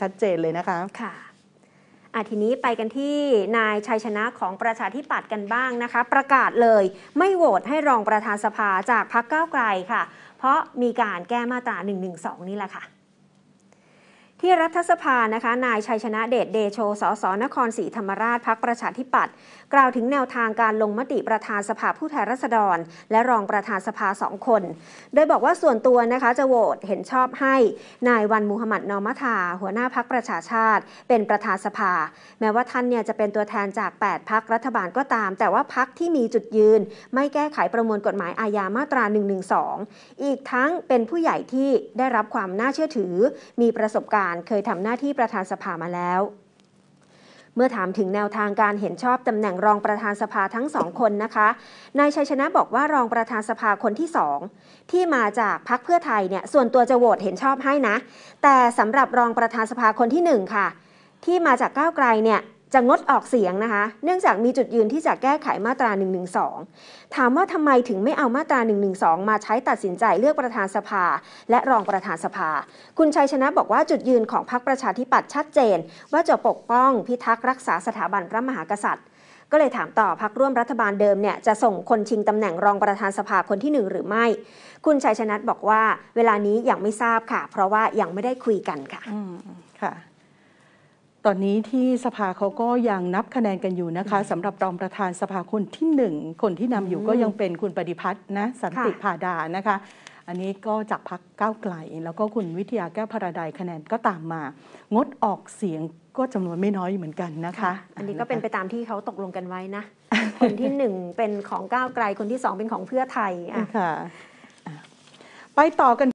ชัดเจนเลยนะคะ ค่ะ อาทีนี้ไปกันที่นายชัยชนะของประชาธิปัตย์กันบ้างนะคะ ประกาศเลยไม่โหวตให้รองประธานสภาจากพรรคก้าวไกลค่ะ เพราะมีการแก้มาตรา1นึนี่แหละค่ะที่รัฐสภานะคะ นายชัยชนะเดชเดโช สสนครศรีธรรมราชพักประชาธิปัตย์ กล่าวถึงแนวทางการลงมติประธานสภาผู้แทนราษฎร และรองประธานสภาสองคน โดยบอกว่าส่วนตัวนะคะจะโหวตเห็นชอบให้นายวันมูฮัมหมัดนอมัธาหัวหน้าพักประชาชาติ เป็นประธานสภา แม้ว่าท่านเนี่ยจะเป็นตัวแทนจาก 8พักรัฐบาลก็ตาม แต่ว่าพักที่มีจุดยืน ไม่แก้ไขประมวลกฎหมายอาญามาตรา112 อีกทั้งเป็นผู้ใหญ่ที่ได้รับความน่าเชื่อถือ มีประสบการณ์านเคยทำหน้าที่ประธานสภามาแล้ว เมื่อถามถึงแนวทางการเห็นชอบตำแหน่งรองประธานสภาทั้งสองคนนะคะ นายชัยชนะบอกว่ารองประธานสภาคนที่สองที่มาจากพักเพื่อไทยเนี่ยส่วนตัวจะโหวตเห็นชอบให้นะ แต่สำหรับรองประธานสภาคนที่หนึ่งค่ะที่มาจากก้าวไกลเนี่ยจะงดออกเสียงนะคะ เนื่องจากมีจุดยืนที่จะแก้ไขมาตรา 112 ถามว่าทำไมถึงไม่เอามาตรา 112 มาใช้ตัดสินใจเลือกประธานสภาและรองประธานสภา คุณชัยชนะบอกว่าจุดยืนของพรรคประชาธิปัตย์ชัดเจน ว่าจะปกป้องพิทักษ์รักษาสถาบันพระมหากษัตริย์ ก็เลยถามต่อพักร่วมรัฐบาลเดิมเนี่ยจะส่งคนชิงตำแหน่งรองประธานสภาคนที่หนึ่งหรือไม่ คุณชัยชนะบอกว่า เวลานี้ยังไม่ทราบค่ะ เพราะว่ายังไม่ได้คุยกันค่ะ ค่ะตอนนี้ที่สภาเขาก็ยังนับคะแนนกันอยู่นะคะสำหรับรองประธานสภาคนที่หนึ่งคนที่นำอยู่ก็ยังเป็นคุณปฏิพัฒน์นะสันติพาดานะคะ อันนี้ก็จากพักก้าวไกล แล้วก็คุณวิทยาแก้วพระดายคะแนนก็ตามมา งดออกเสียงก็จำนวนไม่น้อยเหมือนกันนะคะ อันนี้ก็เป็นไปตามที่เขาตกลงกันไว้นะคนที่หนึ่งเป็นของก้าวไกลคนที่สองเป็นของเพื่อไทยอ่ะ ไปต่อกัน